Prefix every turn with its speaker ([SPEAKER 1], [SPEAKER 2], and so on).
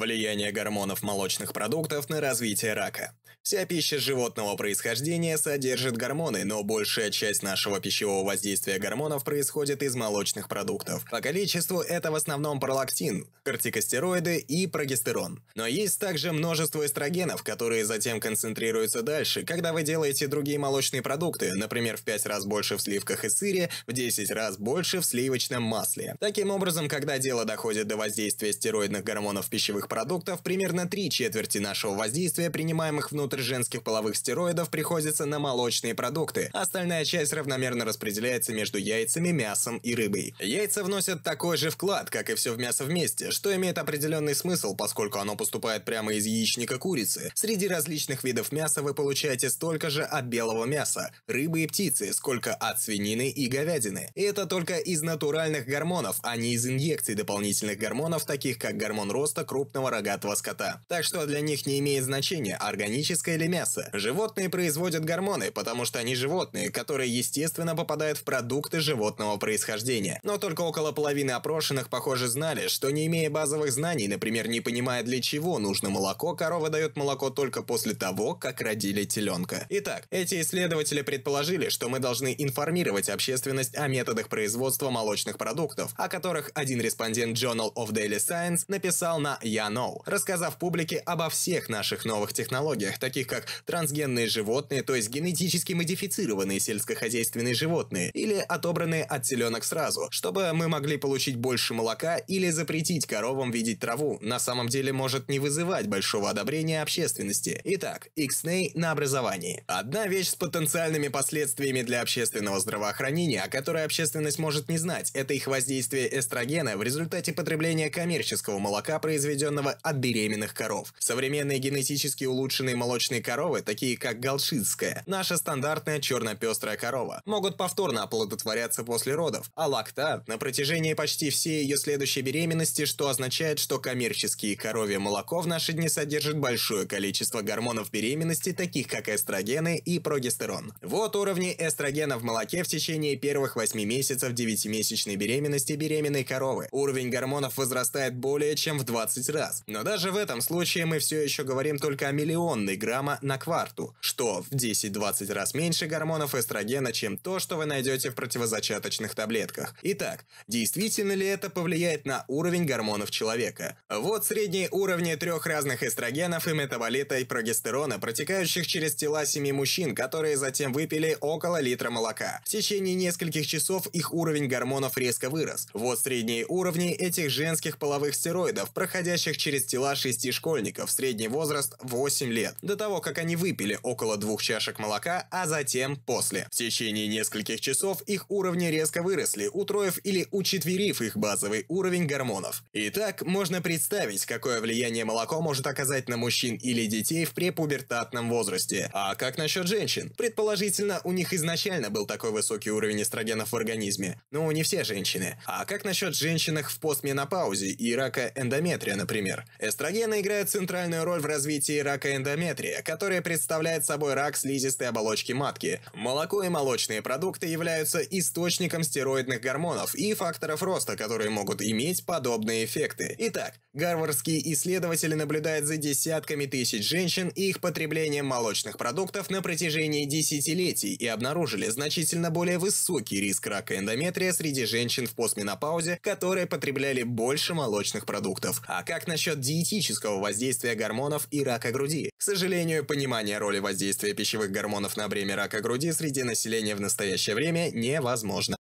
[SPEAKER 1] Влияние гормонов молочных продуктов на развитие рака. Вся пища животного происхождения содержит гормоны, но большая часть нашего пищевого воздействия гормонов происходит из молочных продуктов. По количеству это в основном пролактин, кортикостероиды и прогестерон. Но есть также множество эстрогенов, которые затем концентрируются дальше, когда вы делаете другие молочные продукты, например, в 5 раз больше в сливках и сыре, в 10 раз больше в сливочном масле. Таким образом, когда дело доходит до воздействия стероидных гормонов пищевых продуктов примерно три четверти нашего воздействия, принимаемых внутрь женских половых стероидов, приходится на молочные продукты. Остальная часть равномерно распределяется между яйцами, мясом и рыбой. Яйца вносят такой же вклад, как и все в мясо вместе, что имеет определенный смысл, поскольку оно поступает прямо из яичника курицы. Среди различных видов мяса вы получаете столько же от белого мяса, рыбы и птицы, сколько от свинины и говядины. И это только из натуральных гормонов, а не из инъекций дополнительных гормонов, таких как гормон роста крупного крупного рогатого скота. Так что для них не имеет значения, органическое или мясо. Животные производят гормоны, потому что они животные, которые естественно попадают в продукты животного происхождения. Но только около половины опрошенных, похоже, знали, что не имея базовых знаний, например, не понимая для чего нужно молоко, корова дает молоко только после того, как родили теленка. Итак, эти исследователи предположили, что мы должны информировать общественность о методах производства молочных продуктов, о которых один респондент Journal of Daily Science написал на Ян Хано, рассказав публике обо всех наших новых технологиях, таких как трансгенные животные, то есть генетически модифицированные сельскохозяйственные животные, или отобранные от селенок сразу, чтобы мы могли получить больше молока или запретить коровам видеть траву, на самом деле может не вызывать большого одобрения общественности. Итак, x Иксней на образовании. Одна вещь с потенциальными последствиями для общественного здравоохранения, о которой общественность может не знать, это их воздействие эстрогена в результате потребления коммерческого молока, произведенного заново от беременных коров. Современные генетически улучшенные молочные коровы, такие как галшитская, наша стандартная черно-пестрая корова, могут повторно оплодотворяться после родов, а лактат на протяжении почти всей ее следующей беременности, что означает, что коммерческие коровье молоко в наши дни содержит большое количество гормонов беременности, таких как эстрогены и прогестерон. Вот уровни эстрогена в молоке в течение первых 8 месяцев 9-месячной беременности беременной коровы. Уровень гормонов возрастает более чем в 20 раз раз. Но даже в этом случае мы все еще говорим только о миллионной грамма на кварту, что в 10-20 раз меньше гормонов эстрогена, чем то, что вы найдете в противозачаточных таблетках. Итак, действительно ли это повлияет на уровень гормонов человека? Вот средние уровни трех разных эстрогенов и метаболита и прогестерона, протекающих через тела семи мужчин, которые затем выпили около литра молока. В течение нескольких часов их уровень гормонов резко вырос. Вот средние уровни этих женских половых стероидов, проходящих проходящих через тела шести школьников, средний возраст 8 лет, до того, как они выпили около двух чашек молока, а затем после. В течение нескольких часов их уровни резко выросли, утроив или учетверив их базовый уровень гормонов. Итак, можно представить, какое влияние молоко может оказать на мужчин или детей в препубертатном возрасте. А как насчет женщин? Предположительно, у них изначально был такой высокий уровень эстрогенов в организме. но не все женщины. А как насчет женщин в постменопаузе и рака эндометрия, например? например. Эстрогены играют центральную роль в развитии рака эндометрия, который представляет собой рак слизистой оболочки матки. Молоко и молочные продукты являются источником стероидных гормонов и факторов роста, которые могут иметь подобные эффекты. Итак, гарвардские исследователи наблюдают за десятками тысяч женщин и их потреблением молочных продуктов на протяжении десятилетий и обнаружили значительно более высокий риск рака эндометрия среди женщин в постменопаузе, которые потребляли больше молочных продуктов. А как насчет диетического воздействия гормонов и рака груди? К сожалению, понимание роли воздействия пищевых гормонов на бремя рака груди среди населения в настоящее время невозможно.